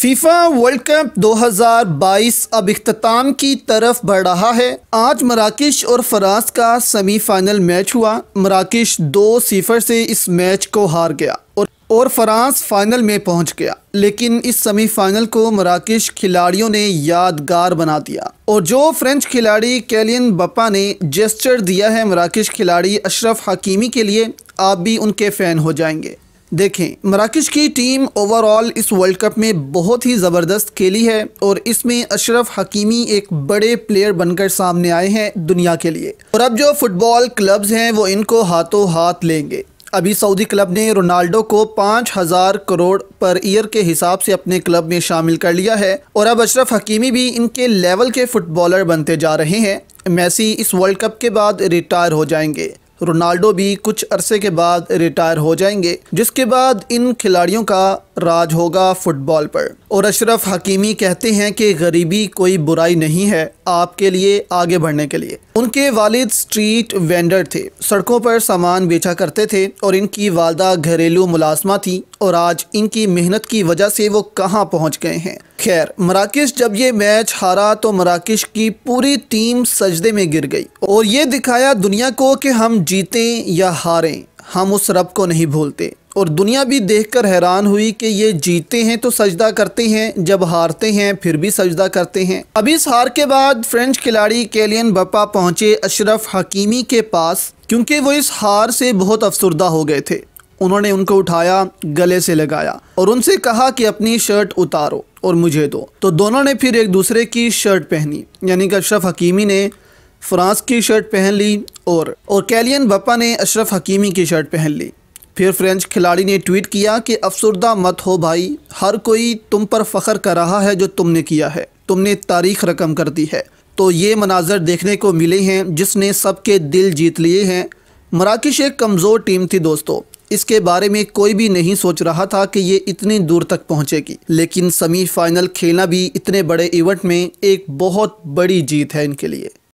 FIFA world cup 2022 अब अख्ताम की तरफ बढ़ रहा है आज मराकश और फ्रांस का सेमीफाइनल मैच हुआ मराकश दो सिफर से इस मैच को हार गया और और फ्रांस फाइनल में पहुंच गया लेकिन इस सेमीफाइनल को मराकश खिलाड़ियों ने यादगार बना दिया और जो फ्रेंच खिलाड़ी कैलियन बप्पा ने जेस्टर दिया है मराकश खिलाड़ी अशरफ हकीमी के लिए आप भी उनके फ़ैन हो जाएंगे देखें मराकश की टीम ओवरऑल इस वर्ल्ड कप में बहुत ही ज़बरदस्त खेली है और इसमें अशरफ हकीमी एक बड़े प्लेयर बनकर सामने आए हैं दुनिया के लिए और अब जो फुटबॉल क्लब्स हैं वो इनको हाथों हाथ लेंगे अभी सऊदी क्लब ने रोनाल्डो को पाँच हज़ार करोड़ पर ईयर के हिसाब से अपने क्लब में शामिल कर लिया है और अब अशरफ हकीमी भी इनके लेवल के फुटबॉलर बनते जा रहे हैं मैसी इस वर्ल्ड कप के बाद रिटायर हो जाएंगे रोनाल्डो भी कुछ अरसे के बाद रिटायर हो जाएंगे जिसके बाद इन खिलाड़ियों का राज होगा फुटबॉल पर और अशरफ हकीमी कहते हैं कि गरीबी कोई बुराई नहीं है आपके लिए आगे बढ़ने के लिए उनके वालिद स्ट्रीट वेंडर थे सड़कों पर सामान बेचा करते थे और इनकी वालदा घरेलू मुलाजमा थी और आज इनकी मेहनत की वजह से वो कहाँ पहुँच गए हैं खैर मराकश जब ये मैच हारा तो मराकश की पूरी टीम सजदे में गिर गई और ये दिखाया दुनिया को कि हम जीतें या हारें हम उस रब को नहीं भूलते और दुनिया भी देखकर हैरान हुई कि ये जीते हैं तो सजदा करते हैं जब हारते हैं फिर भी सजदा करते हैं अब इस हार के बाद फ्रेंच खिलाड़ी केलियन बप्पा पहुंचे अशरफ हकीमी के पास क्योंकि वो इस हार से बहुत अफसरदा हो गए थे उन्होंने उनको उठाया गले से लगाया और उनसे कहा कि अपनी शर्ट उतारो और मुझे दो तो दोनों ने फिर एक दूसरे की शर्ट पहनी यानी कि अशरफ हकीमी ने फ्रांस की शर्ट पहन ली और और कैलियन बप्पा ने अशरफ हकीमी की शर्ट पहन ली फिर फ्रेंच खिलाड़ी ने ट्वीट किया कि अफसरदा मत हो भाई हर कोई तुम पर फ़ख्र कर रहा है जो तुमने किया है तुमने तारीख रकम कर दी है तो ये मनाजर देखने को मिले हैं जिसने सबके दिल जीत लिए हैं मराकश एक कमज़ोर टीम थी दोस्तों इसके बारे में कोई भी नहीं सोच रहा था कि ये इतनी दूर तक पहुंचेगी लेकिन सेमीफाइनल खेलना भी इतने बड़े इवेंट में एक बहुत बड़ी जीत है इनके लिए